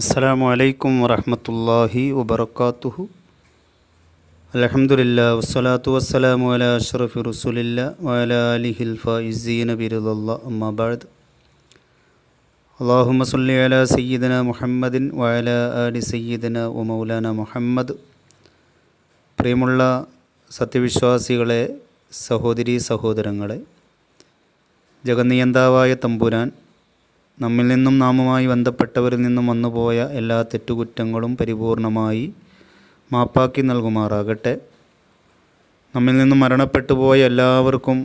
അസ്സാം അലൈക്കും വറഹമത്തല്ലാഹി വബർക്കാത്തുഹു അലഹമുല്ല വസ്സലാത്തു വസ്സലാമു അല അഷ്റഫി റസുലില്ല വല അലി ഹിൽഫ ഇസീന ബിരുദല്ല അമ്മബാദ് അള്ളാഹുമ സുല്ലി അല സയ്യിദന മുഹമ്മദിൻ വയല അലി സയ്യിദന ഒ മൗലാന മുഹമ്മദ് പ്രിയമുള്ള സത്യവിശ്വാസികളെ സഹോദരി സഹോദരങ്ങളെ ജഗന്നിയന്താവായ തമ്പുരാൻ നമ്മിൽ നിന്നും നാമുമായി ബന്ധപ്പെട്ടവരിൽ നിന്നും വന്നുപോയ എല്ലാ തെറ്റുകുറ്റങ്ങളും പരിപൂർണമായി മാപ്പാക്കി നൽകുമാറാകട്ടെ നമ്മിൽ നിന്നും മരണപ്പെട്ടു പോയ എല്ലാവർക്കും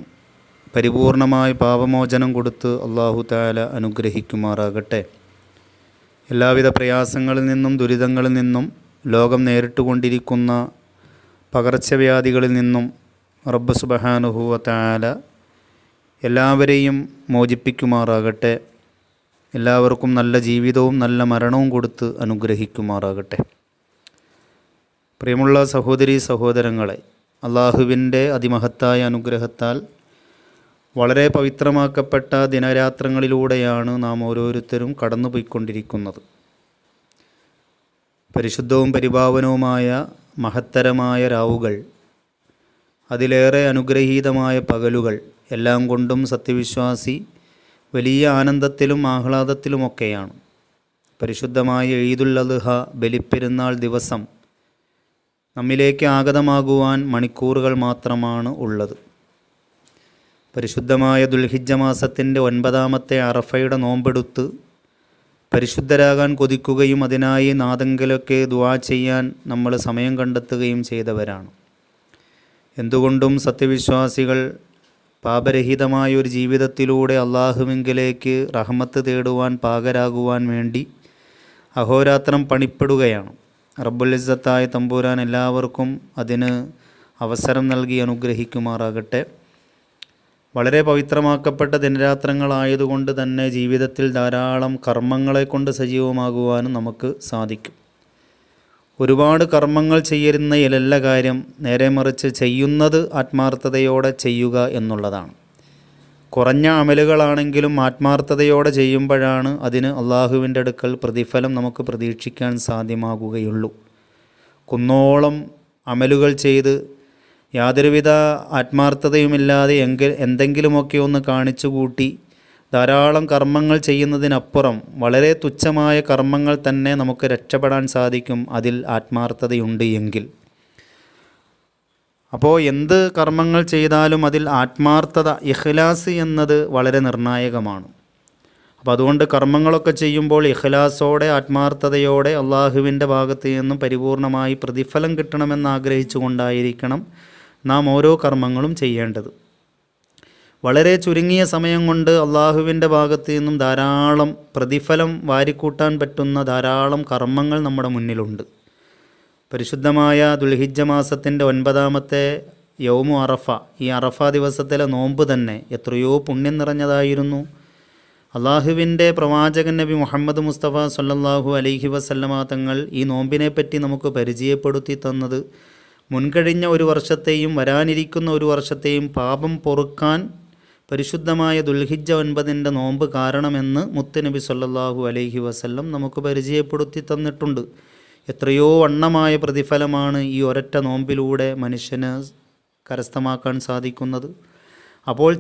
പരിപൂർണമായി പാപമോചനം കൊടുത്ത് അള്ളാഹു താല അനുഗ്രഹിക്കുമാറാകട്ടെ എല്ലാവിധ പ്രയാസങ്ങളിൽ നിന്നും ദുരിതങ്ങളിൽ നിന്നും ലോകം നേരിട്ടുകൊണ്ടിരിക്കുന്ന പകർച്ചവ്യാധികളിൽ നിന്നും റബ്ബ് സുബഹാനുഹൂവ താല എല്ലാവരെയും മോചിപ്പിക്കുമാറാകട്ടെ എല്ലാവർക്കും നല്ല ജീവിതവും നല്ല മരണവും കൊടുത്ത് അനുഗ്രഹിക്കുമാറാകട്ടെ പ്രിയമുള്ള സഹോദരി സഹോദരങ്ങളെ അള്ളാഹുവിൻ്റെ അതിമഹത്തായ അനുഗ്രഹത്താൽ വളരെ പവിത്രമാക്കപ്പെട്ട ദിനരാത്രങ്ങളിലൂടെയാണ് നാം ഓരോരുത്തരും കടന്നുപോയിക്കൊണ്ടിരിക്കുന്നത് പരിശുദ്ധവും പരിഭാവനവുമായ മഹത്തരമായ രാവുകൾ അതിലേറെ അനുഗ്രഹീതമായ പകലുകൾ എല്ലാം കൊണ്ടും സത്യവിശ്വാസി വലിയ ആനന്ദത്തിലും ആഹ്ലാദത്തിലുമൊക്കെയാണ് പരിശുദ്ധമായ ഈദുൽ അദ്ഹ ബലിപ്പെരുന്നാൾ ദിവസം നമ്മിലേക്ക് ആഗതമാകുവാൻ മണിക്കൂറുകൾ മാത്രമാണ് ഉള്ളത് പരിശുദ്ധമായ ദുൽഹിജ മാസത്തിൻ്റെ ഒൻപതാമത്തെ അറഫയുടെ നോമ്പെടുത്ത് പരിശുദ്ധരാകാൻ കൊതിക്കുകയും അതിനായി നാദങ്കിലൊക്കെ ദുവാ ചെയ്യാൻ നമ്മൾ സമയം കണ്ടെത്തുകയും ചെയ്തവരാണ് എന്തുകൊണ്ടും സത്യവിശ്വാസികൾ പാപരഹിതമായ ഒരു ജീവിതത്തിലൂടെ അള്ളാഹുവിങ്കിലേക്ക് റഹമത്ത് തേടുവാൻ പാകരാകുവാൻ വേണ്ടി അഹോരാത്രം പണിപ്പെടുകയാണ് റബ്ബുലിസത്തായ തമ്പൂരാൻ എല്ലാവർക്കും അതിന് അവസരം നൽകി അനുഗ്രഹിക്കുമാറാകട്ടെ വളരെ പവിത്രമാക്കപ്പെട്ട ദിനരാത്രങ്ങളായതുകൊണ്ട് തന്നെ ജീവിതത്തിൽ ധാരാളം കർമ്മങ്ങളെ കൊണ്ട് സജീവമാകുവാനും നമുക്ക് സാധിക്കും ഒരുപാട് കർമ്മങ്ങൾ ചെയ്യുന്നതിലല്ല കാര്യം നേരെ മറിച്ച് ചെയ്യുന്നത് ആത്മാർത്ഥതയോടെ ചെയ്യുക എന്നുള്ളതാണ് കുറഞ്ഞ അമലുകളാണെങ്കിലും ആത്മാർത്ഥതയോടെ ചെയ്യുമ്പോഴാണ് അതിന് അള്ളാഹുവിൻ്റെ അടുക്കൽ പ്രതിഫലം നമുക്ക് പ്രതീക്ഷിക്കാൻ സാധ്യമാകുകയുള്ളൂ കുന്നോളം അമലുകൾ ചെയ്ത് യാതൊരുവിധ ആത്മാർത്ഥതയുമില്ലാതെ എങ്കിൽ എന്തെങ്കിലുമൊക്കെ ഒന്ന് കാണിച്ചു കൂട്ടി ധാരാളം കർമ്മങ്ങൾ ചെയ്യുന്നതിനപ്പുറം വളരെ തുച്ഛമായ കർമ്മങ്ങൾ തന്നെ നമുക്ക് രക്ഷപ്പെടാൻ സാധിക്കും അതിൽ ആത്മാർത്ഥതയുണ്ട് എങ്കിൽ അപ്പോൾ എന്ത് കർമ്മങ്ങൾ ചെയ്താലും അതിൽ ആത്മാർത്ഥത ഇഖ്ലാസ് എന്നത് വളരെ നിർണായകമാണ് അപ്പോൾ അതുകൊണ്ട് കർമ്മങ്ങളൊക്കെ ചെയ്യുമ്പോൾ ഇഖ്ലാസോടെ ആത്മാർത്ഥതയോടെ അള്ളാഹുവിൻ്റെ ഭാഗത്ത് നിന്നും പരിപൂർണമായി പ്രതിഫലം കിട്ടണമെന്ന് ആഗ്രഹിച്ചുകൊണ്ടായിരിക്കണം നാം ഓരോ കർമ്മങ്ങളും ചെയ്യേണ്ടത് വളരെ ചുരുങ്ങിയ സമയം കൊണ്ട് അള്ളാഹുവിൻ്റെ ഭാഗത്ത് നിന്നും ധാരാളം പ്രതിഫലം വാരിക്കൂട്ടാൻ പറ്റുന്ന ധാരാളം കർമ്മങ്ങൾ നമ്മുടെ മുന്നിലുണ്ട് പരിശുദ്ധമായ ദുൽഹിജ മാസത്തിൻ്റെ ഒൻപതാമത്തെ യൗമു അറഫ ഈ അറഫ ദിവസത്തിലെ നോമ്പ് തന്നെ എത്രയോ പുണ്യം നിറഞ്ഞതായിരുന്നു അള്ളാഹുവിൻ്റെ പ്രവാചകൻ നബി മുഹമ്മദ് മുസ്തഫ സല്ലാഹു അലൈഹി വസല്ലമ തങ്ങൾ ഈ നോമ്പിനെപ്പറ്റി നമുക്ക് പരിചയപ്പെടുത്തി തന്നത് മുൻകഴിഞ്ഞ ഒരു വർഷത്തെയും വരാനിരിക്കുന്ന ഒരു വർഷത്തെയും പാപം പൊറുക്കാൻ പരിശുദ്ധമായ ദുൽഹിജ ഒൻപതിൻ്റെ നോമ്പ് കാരണമെന്ന് മുത്തുനബി സല്ലാഹു അലൈഹി വസല്ലം നമുക്ക് പരിചയപ്പെടുത്തി തന്നിട്ടുണ്ട് എത്രയോ വണ്ണമായ പ്രതിഫലമാണ് ഈ ഒരൊറ്റ നോമ്പിലൂടെ മനുഷ്യന് കരസ്ഥമാക്കാൻ സാധിക്കുന്നത് അപ്പോൾ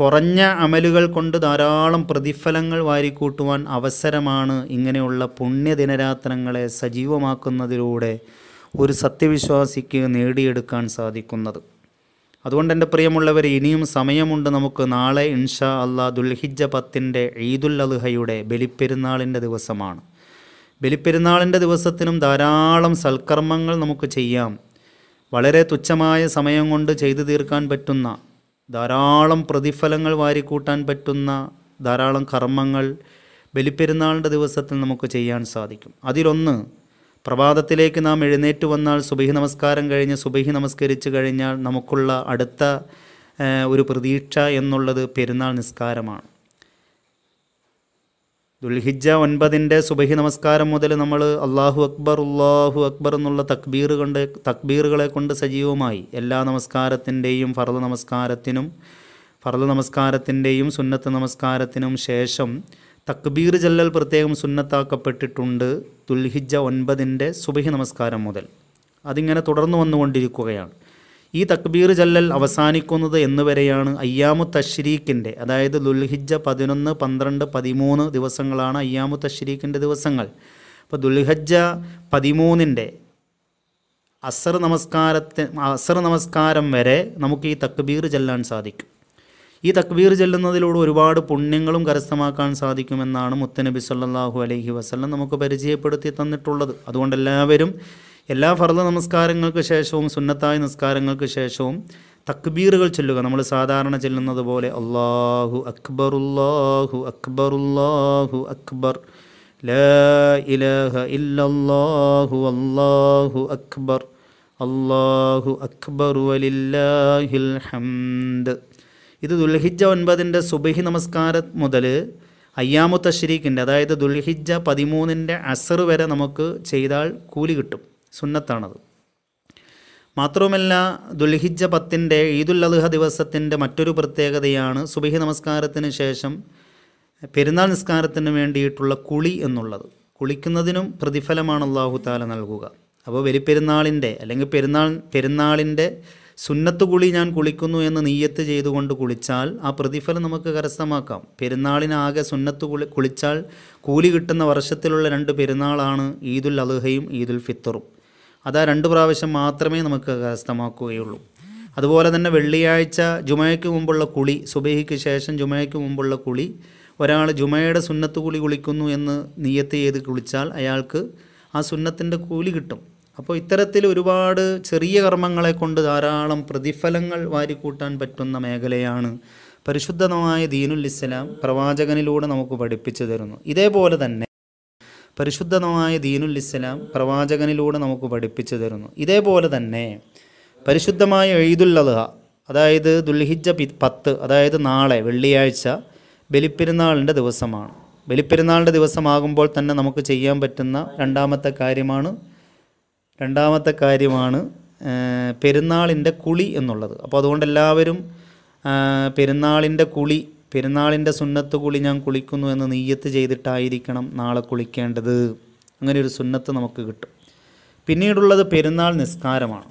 കുറഞ്ഞ അമലുകൾ കൊണ്ട് ധാരാളം പ്രതിഫലങ്ങൾ വാരിക്കൂട്ടുവാൻ അവസരമാണ് ഇങ്ങനെയുള്ള പുണ്യദിനരാത്രങ്ങളെ സജീവമാക്കുന്നതിലൂടെ ഒരു സത്യവിശ്വാസിക്ക് നേടിയെടുക്കാൻ സാധിക്കുന്നത് അതുകൊണ്ട് എൻ്റെ പ്രിയമുള്ളവർ ഇനിയും സമയമുണ്ട് നമുക്ക് നാളെ ഇൻഷാ അള്ളാ ദുൽഹിജ പത്തിൻ്റെ ഈദുൽ അലുഹയുടെ ബലിപ്പെരുന്നാളിൻ്റെ ദിവസമാണ് ബലിപ്പെരുന്നാളിൻ്റെ ദിവസത്തിനും ധാരാളം സൽക്കർമ്മങ്ങൾ നമുക്ക് ചെയ്യാം വളരെ തുച്ഛമായ സമയം കൊണ്ട് ചെയ്തു തീർക്കാൻ പറ്റുന്ന ധാരാളം പ്രതിഫലങ്ങൾ വാരിക്കൂട്ടാൻ പറ്റുന്ന ധാരാളം കർമ്മങ്ങൾ ബലിപ്പെരുന്നാളിൻ്റെ ദിവസത്തിൽ നമുക്ക് ചെയ്യാൻ സാധിക്കും അതിലൊന്ന് പ്രഭാതത്തിലേക്ക് നാം എഴുന്നേറ്റ് വന്നാൽ സുബഹി നമസ്കാരം കഴിഞ്ഞ് സുബഹി നമസ്കരിച്ച് കഴിഞ്ഞാൽ നമുക്കുള്ള അടുത്ത ഒരു പ്രതീക്ഷ എന്നുള്ളത് പെരുന്നാൾ നിസ്കാരമാണ് ദുൽഹിജ ഒൻപതിൻ്റെ സുബഹി നമസ്കാരം മുതൽ നമ്മൾ അള്ളാഹു അക്ബർ ഉള്ളാഹു അക്ബർ എന്നുള്ള തക്ബീർ കൊണ്ട് തക്ബീറുകളെ കൊണ്ട് സജീവമായി എല്ലാ നമസ്കാരത്തിൻ്റെയും ഫറദ് നമസ്കാരത്തിനും ഫറദ് നമസ്കാരത്തിൻ്റെയും സുന്നത്ത് നമസ്കാരത്തിനും ശേഷം തക്ബീർ ജല്ലൽ പ്രത്യേകം സുന്നത്താക്കപ്പെട്ടിട്ടുണ്ട് തുൽഹിജ ഒൻപതിൻ്റെ സുബഹി നമസ്കാരം മുതൽ അതിങ്ങനെ തുടർന്നു വന്നുകൊണ്ടിരിക്കുകയാണ് ഈ തക്ബീർ ജല്ലൽ അവസാനിക്കുന്നത് എന്നുവരെയാണ് അയ്യാമു തഷ്രീഖിൻ്റെ അതായത് ദുൽഹിജ പതിനൊന്ന് പന്ത്രണ്ട് പതിമൂന്ന് ദിവസങ്ങളാണ് അയ്യാമു തഷ്രീഖിൻ്റെ ദിവസങ്ങൾ അപ്പോൾ ദുൽഹജ്ജ പതിമൂന്നിൻ്റെ അസർ നമസ്കാരത്തെ അസർ നമസ്കാരം വരെ നമുക്ക് ഈ തക്ബീർ ചെല്ലാൻ സാധിക്കും ഈ തക്ബീർ ചെല്ലുന്നതിലൂടെ ഒരുപാട് പുണ്യങ്ങളും കരസ്ഥമാക്കാൻ സാധിക്കുമെന്നാണ് മുത്തനബി സല്ലാഹു അലൈഹി വസ്ലം നമുക്ക് പരിചയപ്പെടുത്തി തന്നിട്ടുള്ളത് അതുകൊണ്ട് എല്ലാവരും എല്ലാ ഫർദ നമസ്കാരങ്ങൾക്ക് ശേഷവും സുന്നത്തായ നമസ്കാരങ്ങൾക്ക് ശേഷവും തക്ബീറുകൾ ചൊല്ലുക നമ്മൾ സാധാരണ ചെല്ലുന്നത് പോലെ അള്ളാഹു അക്ബറുല്ലാഹു അക്ബറുല്ലാഹു അക്ബർ لا إله إلا അല്ലാഹു അക്ബർ أكبر അക്ബർ أكبر ഹംദ് ഇത് ദുൽഹിജ ഒൻപതിൻ്റെ സുബഹി നമസ്കാരം മുതൽ അയ്യാമു തഷ്രീഖിൻ്റെ അതായത് ദുൽഹിജ പതിമൂന്നിൻ്റെ അസർ വരെ നമുക്ക് ചെയ്താൽ കൂലി കിട്ടും സുന്നത്താണത് മാത്രവുമല്ല ദുൽഹിജ പത്തിൻ്റെ ഈദുൽ അദ്ഹ ദിവസത്തിൻ്റെ മറ്റൊരു പ്രത്യേകതയാണ് സുബഹി നമസ്കാരത്തിന് ശേഷം പെരുന്നാൾ നിസ്കാരത്തിന് വേണ്ടിയിട്ടുള്ള കുളി എന്നുള്ളത് കുളിക്കുന്നതിനും പ്രതിഫലമാണ് അള്ളാഹു താല നൽകുക അപ്പോൾ വലിപ്പെരുന്നാളിൻ്റെ അല്ലെങ്കിൽ പെരുന്നാൾ പെരുന്നാളിൻ്റെ സുന്നത്ത് കുളി ഞാൻ കുളിക്കുന്നു എന്ന് നീയത്ത് ചെയ്തുകൊണ്ട് കുളിച്ചാൽ ആ പ്രതിഫലം നമുക്ക് കരസ്ഥമാക്കാം പെരുന്നാളിനാകെ സുന്നത്ത് കുളി കുളിച്ചാൽ കൂലി കിട്ടുന്ന വർഷത്തിലുള്ള രണ്ട് പെരുന്നാളാണ് ഈദുൽ അലുഹയും ഈദുൽ ഫിത്തറും അതാ രണ്ട് പ്രാവശ്യം മാത്രമേ നമുക്ക് കരസ്ഥമാക്കുകയുള്ളൂ അതുപോലെ തന്നെ വെള്ളിയാഴ്ച ജുമയ്ക്ക് മുമ്പുള്ള കുളി സുബഹിക്ക് ശേഷം ജുമയ്ക്ക് മുമ്പുള്ള കുളി ഒരാൾ ജുമയുടെ സുന്നത്ത് കുളി കുളിക്കുന്നു എന്ന് നീയത്ത് ചെയ്ത് കുളിച്ചാൽ അയാൾക്ക് ആ സുന്നത്തിൻ്റെ കൂലി കിട്ടും അപ്പോൾ ഇത്തരത്തിൽ ഒരുപാട് ചെറിയ കർമ്മങ്ങളെ കൊണ്ട് ധാരാളം പ്രതിഫലങ്ങൾ വാരിക്കൂട്ടാൻ പറ്റുന്ന മേഖലയാണ് പരിശുദ്ധമായ ദീനുൽ ഇസ്ലാം പ്രവാചകനിലൂടെ നമുക്ക് പഠിപ്പിച്ചു തരുന്നു ഇതേപോലെ തന്നെ പരിശുദ്ധമായ ദീനുൽ ഇസ്ലാം പ്രവാചകനിലൂടെ നമുക്ക് പഠിപ്പിച്ചു തരുന്നു ഇതേപോലെ തന്നെ പരിശുദ്ധമായ എഴുതുൽ അതായത് ദുൽഹിജ പത്ത് അതായത് നാളെ വെള്ളിയാഴ്ച ബലിപ്പെരുന്നാളിൻ്റെ ദിവസമാണ് ബലിപ്പെരുന്നാളിൻ്റെ ദിവസമാകുമ്പോൾ തന്നെ നമുക്ക് ചെയ്യാൻ പറ്റുന്ന രണ്ടാമത്തെ കാര്യമാണ് രണ്ടാമത്തെ കാര്യമാണ് പെരുന്നാളിൻ്റെ കുളി എന്നുള്ളത് അപ്പോൾ അതുകൊണ്ട് എല്ലാവരും പെരുന്നാളിൻ്റെ കുളി പെരുന്നാളിൻ്റെ സുന്നത്ത് കുളി ഞാൻ കുളിക്കുന്നു എന്ന് നെയ്യത്ത് ചെയ്തിട്ടായിരിക്കണം നാളെ കുളിക്കേണ്ടത് അങ്ങനെ ഒരു സുന്നത്ത് നമുക്ക് കിട്ടും പിന്നീടുള്ളത് പെരുന്നാൾ നിസ്കാരമാണ്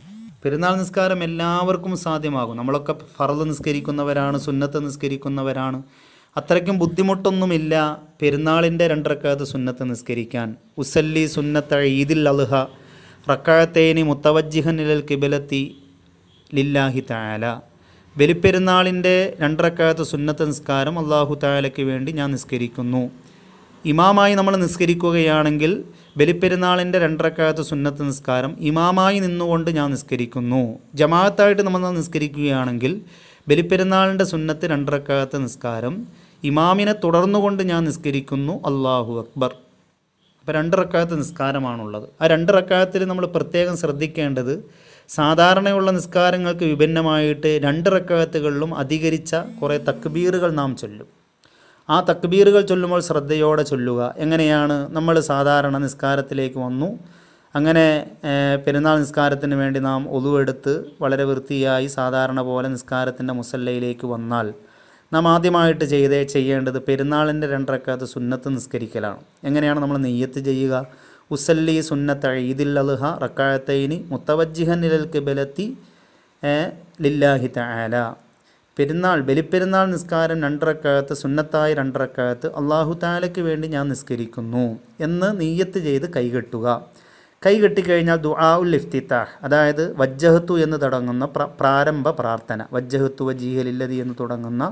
പെരുന്നാൾ നിസ്കാരം എല്ലാവർക്കും സാധ്യമാകും നമ്മളൊക്കെ ഫറത് നിസ്കരിക്കുന്നവരാണ് സുന്നത്ത് നിസ്കരിക്കുന്നവരാണ് അത്രയ്ക്കും ബുദ്ധിമുട്ടൊന്നുമില്ല പെരുന്നാളിൻ്റെ രണ്ടരക്കാലത്ത് സുന്നത്ത് നിസ്കരിക്കാൻ ഉസല്ലി സുന്നത്ത ഈദിൽ അൽഹ റക്കാഴത്തേനി മുത്തവജ്ജിഹൻ ഇലൽ കിബലത്തി ലില്ലാഹി താല ബലിപ്പെരുന്നാളിൻ്റെ രണ്ടറക്കാലത്ത് സുന്നത്ത് നിസ്കാരം അള്ളാഹു താലയ്ക്ക് വേണ്ടി ഞാൻ നിസ്കരിക്കുന്നു ഇമാമായി നമ്മൾ നിസ്കരിക്കുകയാണെങ്കിൽ ബലിപ്പെരുന്നാളിൻ്റെ രണ്ടറക്കാലത്ത് സുന്നത്ത് നിസ്കാരം ഇമാമായി നിന്നുകൊണ്ട് ഞാൻ നിസ്കരിക്കുന്നു ജമാഅത്തായിട്ട് നമ്മൾ നിസ്കരിക്കുകയാണെങ്കിൽ ബലിപ്പെരുന്നാളിൻ്റെ സുന്നത്ത് രണ്ടറക്കാലത്തെ നിസ്കാരം ഇമാമിനെ തുടർന്നുകൊണ്ട് ഞാൻ നിസ്കരിക്കുന്നു അള്ളാഹു അക്ബർ അപ്പോൾ രണ്ട് റക്കായത്ത് നിസ്കാരമാണുള്ളത് ആ രണ്ട് റക്കായത്തിൽ നമ്മൾ പ്രത്യേകം ശ്രദ്ധിക്കേണ്ടത് സാധാരണയുള്ള നിസ്കാരങ്ങൾക്ക് വിഭിന്നമായിട്ട് രണ്ട് റക്കായത്തുകളിലും അധികരിച്ച കുറേ തക്ബീറുകൾ നാം ചൊല്ലും ആ തക്ബീറുകൾ ചൊല്ലുമ്പോൾ ശ്രദ്ധയോടെ ചൊല്ലുക എങ്ങനെയാണ് നമ്മൾ സാധാരണ നിസ്കാരത്തിലേക്ക് വന്നു അങ്ങനെ പെരുന്നാൾ നിസ്കാരത്തിന് വേണ്ടി നാം ഒതുവെടുത്ത് വളരെ വൃത്തിയായി സാധാരണ പോലെ നിസ്കാരത്തിൻ്റെ മുസല്ലയിലേക്ക് വന്നാൽ നാം ആദ്യമായിട്ട് ചെയ്തേ ചെയ്യേണ്ടത് പെരുന്നാളിൻ്റെ രണ്ടരക്കാത്ത സുന്നത്ത് നിസ്കരിക്കലാണ് എങ്ങനെയാണ് നമ്മൾ നെയ്യത്ത് ചെയ്യുക ഉസല്ലി സുന്നത്ത് ഈദിൽ അലുഹ റക്കാഴത്തൈനി നിലൽക്ക് ബലത്തി ലില്ലാഹി തആല പെരുന്നാൾ ബലിപ്പെരുന്നാൾ നിസ്കാരം രണ്ടരക്കാലത്ത് സുന്നത്തായി രണ്ടരക്കാലത്ത് അള്ളാഹു താലയ്ക്ക് വേണ്ടി ഞാൻ നിസ്കരിക്കുന്നു എന്ന് നെയ്യത്ത് ചെയ്ത് കൈകെട്ടുക കൈ കെട്ടിക്കഴിഞ്ഞാൽ ദുആ ഉൽ ഇഫ്തിത്താഹ് അതായത് വജ്ജഹത്തു എന്ന് തുടങ്ങുന്ന പ്രാരംഭ പ്രാർത്ഥന വജ്ജഹത്തു വജീഹലില്ലതി എന്ന് തുടങ്ങുന്ന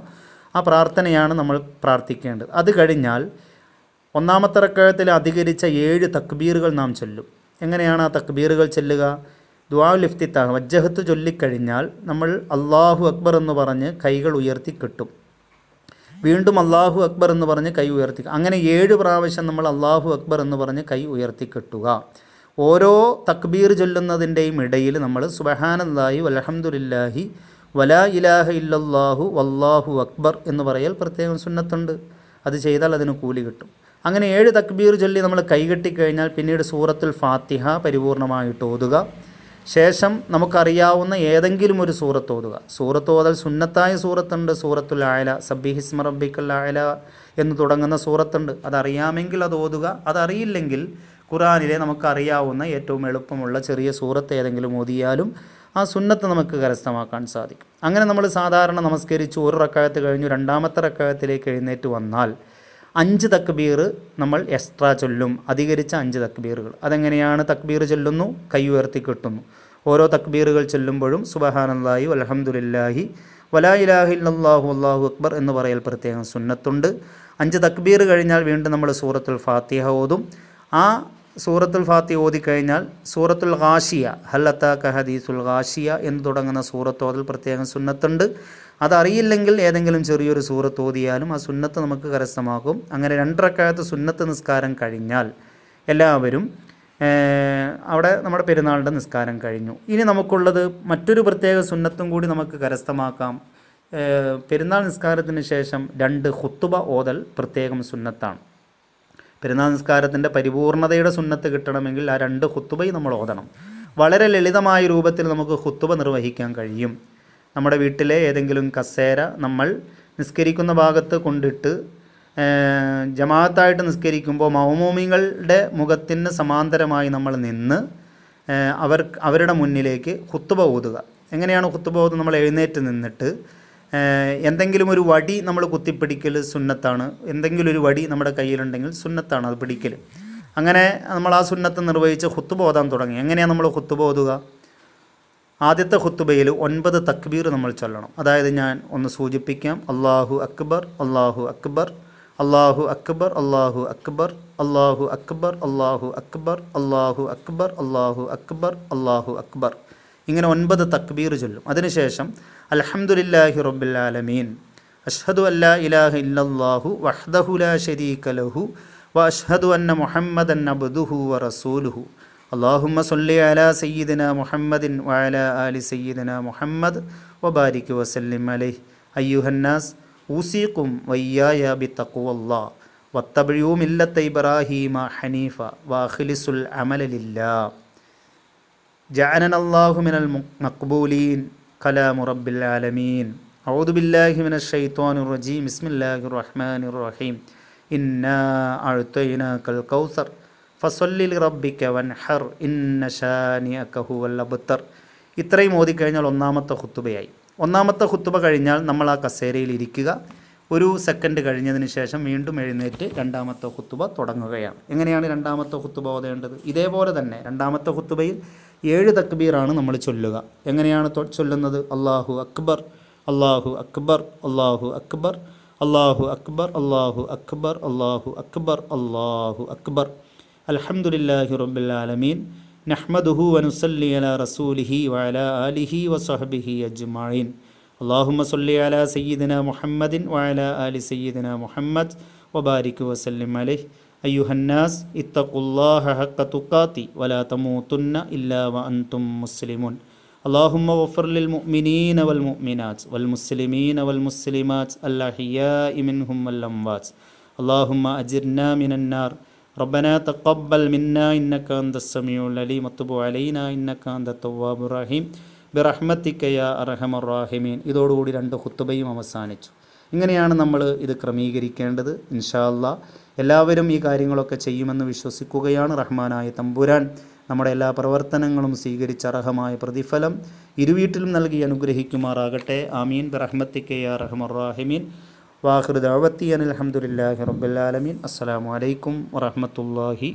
ആ പ്രാർത്ഥനയാണ് നമ്മൾ പ്രാർത്ഥിക്കേണ്ടത് അത് കഴിഞ്ഞാൽ ഒന്നാമത്തെ റക്കഴത്തിൽ അധികരിച്ച ഏഴ് തക്ബീറുകൾ നാം ചൊല്ലും എങ്ങനെയാണ് ആ തക്ബീറുകൾ ചെല്ലുക ദുവാവുൽ ഇഫ്തിത്താഹ് വജ്ജഹത്ത് ചൊല്ലിക്കഴിഞ്ഞാൽ നമ്മൾ അള്ളാഹു അക്ബർ എന്ന് പറഞ്ഞ് കൈകൾ ഉയർത്തി കിട്ടും വീണ്ടും അള്ളാഹു അക്ബർ എന്ന് പറഞ്ഞ് കൈ ഉയർത്തി അങ്ങനെ ഏഴ് പ്രാവശ്യം നമ്മൾ അള്ളാഹു അക്ബർ എന്ന് പറഞ്ഞ് കൈ ഉയർത്തി കിട്ടുക ഓരോ തക്ബീർ ചൊല്ലുന്നതിൻ്റെയും ഇടയിൽ നമ്മൾ സുബഹാനല്ലാഹി അലഹമുല്ലാഹി വലാ ഇലാഹ ഇല്ലല്ലാഹു വല്ലാഹു അക്ബർ എന്ന് പറയൽ പ്രത്യേകം സുന്നത്തുണ്ട് അത് ചെയ്താൽ അതിന് കൂലി കിട്ടും അങ്ങനെ ഏഴ് തക്ബീർ ചൊല്ലി നമ്മൾ കൈകെട്ടിക്കഴിഞ്ഞാൽ പിന്നീട് സൂറത്തുൽ ഫാത്തിഹ പരിപൂർണമായിട്ട് ഓതുക ശേഷം നമുക്കറിയാവുന്ന ഏതെങ്കിലും ഒരു സൂറത്ത് ഓതുക സൂറത്ത് ഓതൽ സുന്നത്തായ സൂറത്തുണ്ട് സൂറത്തുൽ ആയല സബ്ബി റബ്ബിക്കൽ ആയല എന്ന് തുടങ്ങുന്ന സൂറത്തുണ്ട് അതറിയാമെങ്കിൽ അത് ഓതുക അതറിയില്ലെങ്കിൽ ഖുറാനിലെ നമുക്കറിയാവുന്ന ഏറ്റവും എളുപ്പമുള്ള ചെറിയ സൂറത്ത് ഏതെങ്കിലും ഓതിയാലും ആ സുന്നത്ത് നമുക്ക് കരസ്ഥമാക്കാൻ സാധിക്കും അങ്ങനെ നമ്മൾ സാധാരണ നമസ്കരിച്ച് ഒരു റക്കായത്ത് കഴിഞ്ഞു രണ്ടാമത്തെ റക്കായത്തിലേക്ക് എഴുന്നേറ്റ് വന്നാൽ അഞ്ച് തക്ബീർ നമ്മൾ എക്സ്ട്രാ ചൊല്ലും അധികരിച്ച അഞ്ച് തക്ബീറുകൾ അതെങ്ങനെയാണ് തക്ബീർ ചൊല്ലുന്നു കൈ ഉയർത്തി കെട്ടുന്നു ഓരോ തക്ബീറുകൾ ചൊല്ലുമ്പോഴും സുബഹാനല്ലാഹി അലഹമുല്ലാഹി വലാ ഇലാഹി അല്ലാഹു അല്ലാഹു അക്ബർ എന്ന് പറയൽ പ്രത്യേകം സുന്നത്തുണ്ട് അഞ്ച് തക്ബീർ കഴിഞ്ഞാൽ വീണ്ടും നമ്മൾ സൂറത്തുൽ ഫാത്തിഹ ഓതും ആ സൂറത്തുൽ ഫാത്തി ഓതിക്കഴിഞ്ഞാൽ സൂറത്തുൽ ഗാഷിയ ഹല്ലത്ത കഹദീസുൽ ഗാഷിയ എന്ന് തുടങ്ങുന്ന സൂറത്തോതിൽ പ്രത്യേകം സുന്നത്തുണ്ട് അതറിയില്ലെങ്കിൽ ഏതെങ്കിലും ചെറിയൊരു സൂറത്ത് ഓതിയാലും ആ സുന്നത്ത് നമുക്ക് കരസ്ഥമാക്കും അങ്ങനെ രണ്ടരക്കാലത്ത് സുന്നത്ത് നിസ്കാരം കഴിഞ്ഞാൽ എല്ലാവരും അവിടെ നമ്മുടെ പെരുന്നാളിൻ്റെ നിസ്കാരം കഴിഞ്ഞു ഇനി നമുക്കുള്ളത് മറ്റൊരു പ്രത്യേക സുന്നത്തും കൂടി നമുക്ക് കരസ്ഥമാക്കാം പെരുന്നാൾ നിസ്കാരത്തിന് ശേഷം രണ്ട് ഹുത്തുബ ഓതൽ പ്രത്യേകം സുന്നത്താണ് പെരുന്നാസ്കാരത്തിൻ്റെ പരിപൂർണതയുടെ സുന്നത്ത് കിട്ടണമെങ്കിൽ ആ രണ്ട് ഹുത്തുബൈ നമ്മൾ ഓതണം വളരെ ലളിതമായ രൂപത്തിൽ നമുക്ക് ഹുത്തുബ നിർവഹിക്കാൻ കഴിയും നമ്മുടെ വീട്ടിലെ ഏതെങ്കിലും കസേര നമ്മൾ നിസ്കരിക്കുന്ന ഭാഗത്ത് കൊണ്ടിട്ട് ജമാഅത്തായിട്ട് നിസ്കരിക്കുമ്പോൾ മൗമോമിങ്ങളുടെ മുഖത്തിന് സമാന്തരമായി നമ്മൾ നിന്ന് അവർ അവരുടെ മുന്നിലേക്ക് ഹുത്തുബ ഓതുക എങ്ങനെയാണ് ഹുത്തുബ ഓത് നമ്മൾ എഴുന്നേറ്റ് നിന്നിട്ട് എന്തെങ്കിലും ഒരു വടി നമ്മൾ കുത്തിപ്പിടിക്കൽ സുന്നത്താണ് എന്തെങ്കിലും ഒരു വടി നമ്മുടെ കയ്യിലുണ്ടെങ്കിൽ സുന്നത്താണ് അത് പിടിക്കൽ അങ്ങനെ നമ്മൾ ആ സുന്നത്ത് നിർവഹിച്ച് ഹുത്തുബ ഓതാൻ തുടങ്ങി എങ്ങനെയാണ് നമ്മൾ ഹുത്തുബ ഓതുക ആദ്യത്തെ ഹുത്തുബയിൽ ഒൻപത് തക്ബീർ നമ്മൾ ചൊല്ലണം അതായത് ഞാൻ ഒന്ന് സൂചിപ്പിക്കാം അള്ളാഹു അക്ബർ അള്ളാഹു അക്ബർ അള്ളാഹു അക്ബർ അള്ളാഹു അക്ബർ അള്ളാഹു അക്ബർ അള്ളാഹു അക്ബർ അള്ളാഹു അക്ബർ അള്ളാഹു അക്ബർ അള്ളാഹു അക്ബർ ഇങ്ങനെ ഒൻപത് തക്ബീർ ചൊല്ലും അതിനുശേഷം അലഹമുല്ലാഹി റബ്ബുലാലമീൻ അഷ്ഹദു അല്ലാ ഇലാഹ ഇല്ലാഹു വഹ്ദഹുലാ ഷരീഖ ലഹു വ അഷ്ഹദു അന്ന മുഹമ്മദൻ അബ്ദുഹു വ റസൂലുഹു അള്ളാഹുമ്മ സൊല്ലി അല സയ്യിദിന മുഹമ്മദിൻ വഅല ആലി സയ്യിദിന മുഹമ്മദ് വബാരിക് വസല്ലിം അലൈഹ് അയ്യുഹന്നാസ് ഊസീക്കും വയ്യായ ബി തക്കുവല്ലാ വത്തബിഴൂ മില്ലത്ത് ഇബ്രാഹീമ ഹനീഫ വാഖിലിസുൽ അമലലില്ലാ ജഅനൻ അള്ളാഹുമിനൽ മക്ബൂലീൻ കലാമു റബ്ബിൽ ആലമീൻ ഔദു ബില്ലാഹി മിനൽ റജീം ബിസ്മില്ലാഹിർ റഹ്മാനിർ റഹീം ഇന്നാ അഴുത്തൈനാക്കൽ കൗസർ ഫസൊല്ലി റബ്ബിക്ക വൻഹർ ഇന്ന ഷാനിയക്ക ഹുവൽ അബുത്തർ ഇത്രയും ഓതിക്കഴിഞ്ഞാൽ ഒന്നാമത്തെ ഹുത്തുബയായി ഒന്നാമത്തെ ഹുത്തുബ കഴിഞ്ഞാൽ നമ്മൾ ആ കസേരയിൽ ഇരിക്കുക ഒരു സെക്കൻഡ് കഴിഞ്ഞതിന് ശേഷം വീണ്ടും എഴുന്നേറ്റ് രണ്ടാമത്തെ ഹുത്തുബ തുടങ്ങുകയാണ് എങ്ങനെയാണ് രണ്ടാമത്തെ ഹുത്തുബ ഓതേണ്ടത് ഇതേപോലെ തന്നെ രണ്ടാമത്തെ ഹുത്തുബയിൽ ഏഴ് തക്ബീറാണ് നമ്മൾ ചൊല്ലുക എങ്ങനെയാണ് ചൊല്ലുന്നത് അള്ളാഹു അക്ബർ അള്ളാഹു അക്ബർ അള്ളാഹു അക്ബർ അള്ളാഹു അക്ബർ അള്ളാഹു അക്ബർ അള്ളാഹു അക്ബർ അള്ളാഹു അക്ബർ അലഹമുല്ലാഹി റബുലാലമീൻ നഹ്മദുഹു വനുസല്ലി അല റസൂലിഹി വഅല ആലിഹി വസഹബിഹി അജ്മാൻ അള്ളാഹുമ സല്ലി അല സയ്യിദിന മുഹമ്മദിൻ വഅല ആലി സയ്യിദിന മുഹമ്മദ് വബാരിക് വസല്ലിം അലൈഹി അയ്യുഹന്നാസ് ഇത്തഖുല്ലാഹത്തുക്കാത്തി വലാത്തമൂത്തുന്ന ഇല്ലാ വ അന്തും മുസ്ലിമുൻ اللهم وفر للمؤمنين والمؤمنات والمسلمين والمسلمات الأحياء منهم والأموات اللهم أجرنا من النار ربنا تقبل منا إنك أنت السميع العليم وتب علينا إنك أنت التواب الرحيم برحمتك يا أرحم الراحمين ഇതോടുകൂടി രണ്ട് ഹുത്തുബയും അവസാനിച്ചു ഇങ്ങനെയാണ് നമ്മൾ ഇത് ക്രമീകരിക്കേണ്ടത് ഇൻഷാ അള്ളാഹ് എല്ലാവരും ഈ കാര്യങ്ങളൊക്കെ ചെയ്യുമെന്ന് വിശ്വസിക്കുകയാണ് റഹ്മാനായ തമ്പുരാൻ നമ്മുടെ എല്ലാ പ്രവർത്തനങ്ങളും സ്വീകരിച്ച അർഹമായ പ്രതിഫലം ഇരുവീട്ടിലും നൽകി അനുഗ്രഹിക്കുമാറാകട്ടെ ആമീൻ ബറഹ്മത്തിക്കെ യാ റഹ്മറാഹിമീൻ വാഹൃദാവത്തി അനിൽ അഹമ്മദുല്ലാഹി റബ്ബുലാലമീൻ അസ്സാം വലൈക്കും വറഹമത്തല്ലാഹി